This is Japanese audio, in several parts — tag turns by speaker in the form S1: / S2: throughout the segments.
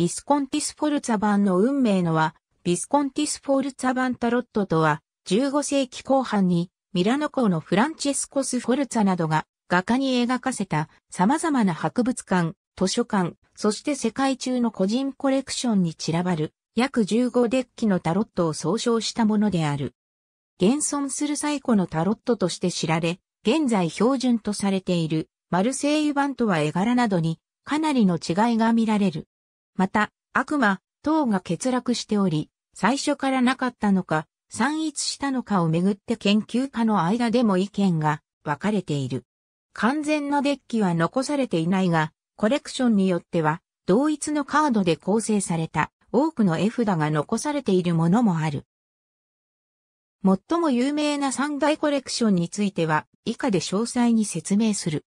S1: ビスコンティスフォルツァ版の運命のは、ビスコンティスフォルツァ版タロットとは、15世紀後半に、ミラノ校のフランチェスコス・フォルツァなどが画家に描かせた様々な博物館、図書館、そして世界中の個人コレクションに散らばる約15デッキのタロットを総称したものである。現存する最古のタロットとして知られ、現在標準とされているマルセイユ版とは絵柄などにかなりの違いが見られる。また、悪魔、等が欠落しており、最初からなかったのか、散逸したのかをめぐって研究家の間でも意見が分かれている。完全なデッキは残されていないが、コレクションによっては、同一のカードで構成された多くの絵札が残されているものもある。最も有名な三大コレクションについては、以下で詳細に説明する。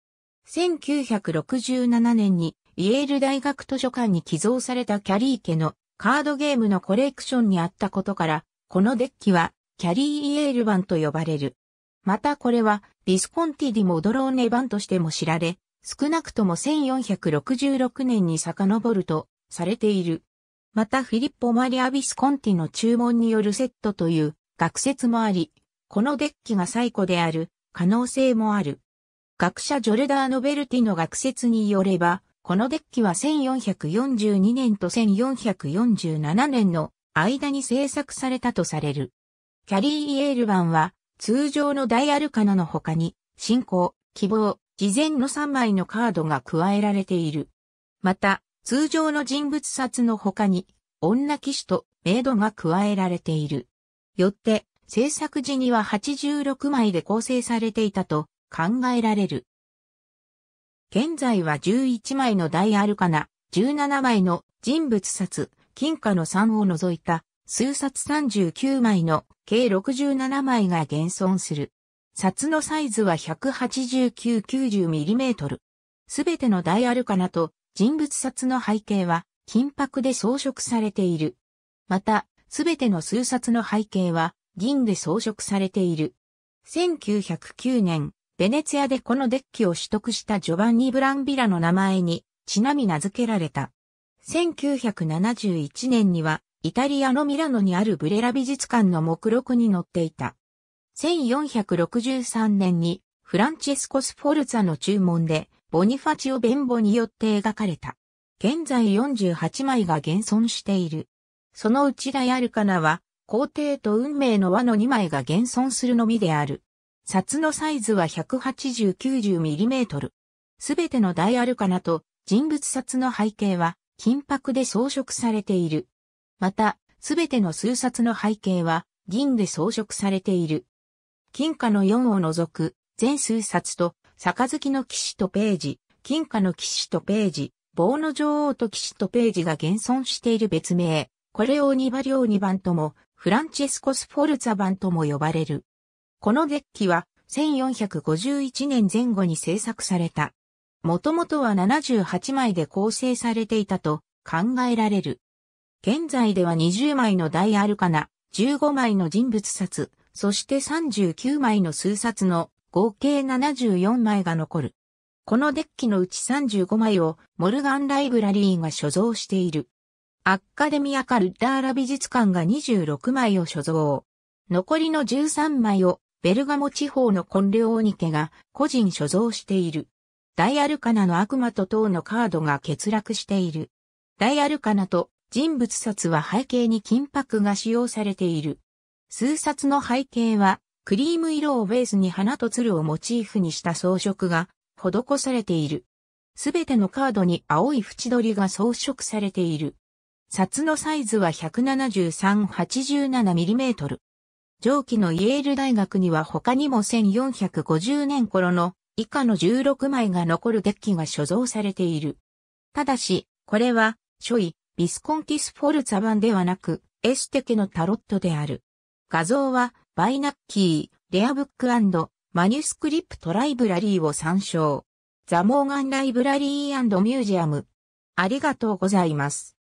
S1: 1967年にイェール大学図書館に寄贈されたキャリー家のカードゲームのコレクションにあったことから、このデッキはキャリー・イエール版と呼ばれる。またこれはビィスコンティ・ディ・モドローネ版としても知られ、少なくとも1466年に遡るとされている。またフィリッポ・マリア・ビスコンティの注文によるセットという学説もあり、このデッキが最古である可能性もある。学者ジョルダーノ・ベルティの学説によれば、このデッキは1442年と1447年の間に制作されたとされる。キャリー・イエール版は通常のダイアルカナの他に進行、希望、事前の3枚のカードが加えられている。また、通常の人物札の他に女騎士とメイドが加えられている。よって、制作時には86枚で構成されていたと考えられる。現在は11枚の大アルカナ、17枚の人物札、金貨の3を除いた、数札39枚の計67枚が現存する。札のサイズは 189-90mm。すべての大アルカナと人物札の背景は金箔で装飾されている。また、すべての数札の背景は銀で装飾されている。1909年、ベネツィアでこのデッキを取得したジョバンニ・ブランビラの名前にちなみ名付けられた。1971年にはイタリアのミラノにあるブレラ美術館の目録に載っていた。1463年にフランチェスコ・スフォルツァの注文でボニファチオ・ベンボによって描かれた。現在48枚が現存している。そのうちダイルカナは皇帝と運命の輪の2枚が現存するのみである。札のサイズは1 8 0 9 0トル。すべての大アルカナと人物札の背景は金箔で装飾されている。また、すべての数札の背景は銀で装飾されている。金貨の4を除く全数札と、杯の騎士とページ、金貨の騎士とページ、棒の女王と騎士とページが現存している別名、これを二バ両二番とも、フランチェスコスフォルツァ版とも呼ばれる。このデッキは1451年前後に制作された。もともとは78枚で構成されていたと考えられる。現在では20枚の大アルカナ、15枚の人物札、そして39枚の数札の合計74枚が残る。このデッキのうち35枚をモルガンライブラリーが所蔵している。アッカデミアカルダーラ美術館が26枚を所蔵。残りの13枚をベルガモ地方のコンレオーニ家が個人所蔵している。ダイアルカナの悪魔と等のカードが欠落している。ダイアルカナと人物札は背景に金箔が使用されている。数冊の背景はクリーム色をベースに花と鶴をモチーフにした装飾が施されている。すべてのカードに青い縁取りが装飾されている。札のサイズは 17387mm。上記のイェール大学には他にも1450年頃の以下の16枚が残るデッキが所蔵されている。ただし、これは、初位、ビスコンティスフォルツァ版ではなく、エステケのタロットである。画像は、バイナッキー、レアブックマニュスクリプトライブラリーを参照。ザ・モーガン・ライブラリーミュージアム。ありがとうございます。